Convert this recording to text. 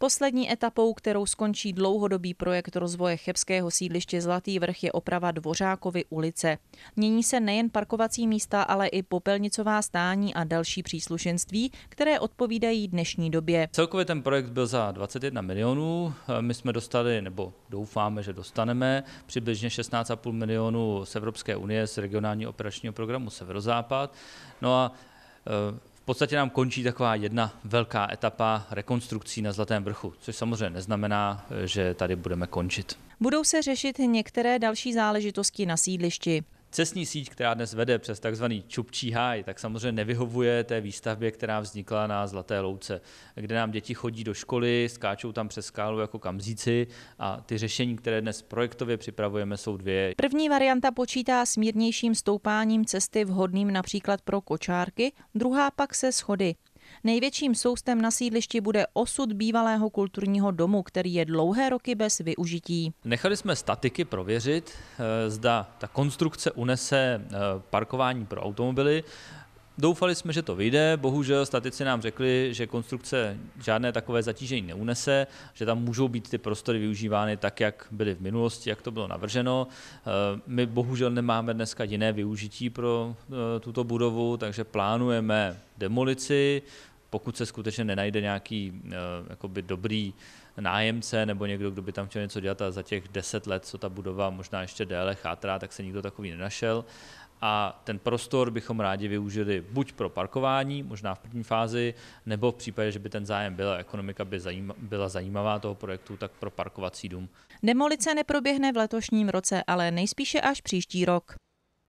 Poslední etapou, kterou skončí dlouhodobý projekt rozvoje chebského sídliště Zlatý vrch, je oprava Dvořákovy ulice. Mění se nejen parkovací místa, ale i popelnicová stání a další příslušenství, které odpovídají dnešní době. Celkově ten projekt byl za 21 milionů. My jsme dostali, nebo doufáme, že dostaneme, přibližně 16,5 milionů z Evropské unie z regionálního operačního programu Severozápad. No a eh, podstatě nám končí taková jedna velká etapa rekonstrukcí na Zlatém vrchu, což samozřejmě neznamená, že tady budeme končit. Budou se řešit některé další záležitosti na sídlišti. Cestní síť, která dnes vede přes tzv. Čupčí háj, tak samozřejmě nevyhovuje té výstavbě, která vznikla na Zlaté louce, kde nám děti chodí do školy, skáčou tam přes skálu jako kamzíci a ty řešení, které dnes projektově připravujeme, jsou dvě. První varianta počítá s mírnějším stoupáním cesty vhodným například pro kočárky, druhá pak se schody. Největším soustem na sídlišti bude osud bývalého kulturního domu, který je dlouhé roky bez využití. Nechali jsme statiky prověřit, eh, zda ta konstrukce unese eh, parkování pro automobily. Doufali jsme, že to vyjde, bohužel statici nám řekli, že konstrukce žádné takové zatížení neunese, že tam můžou být ty prostory využívány tak, jak byly v minulosti, jak to bylo navrženo. Eh, my bohužel nemáme dneska jiné využití pro eh, tuto budovu, takže plánujeme demolici, pokud se skutečně nenajde nějaký eh, jakoby dobrý nájemce nebo někdo, kdo by tam chtěl něco dělat a za těch deset let, co ta budova možná ještě déle chátrá, tak se nikdo takový nenašel a ten prostor bychom rádi využili buď pro parkování, možná v první fázi, nebo v případě, že by ten zájem byl, ekonomika by byla zajímavá toho projektu, tak pro parkovací dům. Demolice neproběhne v letošním roce, ale nejspíše až příští rok.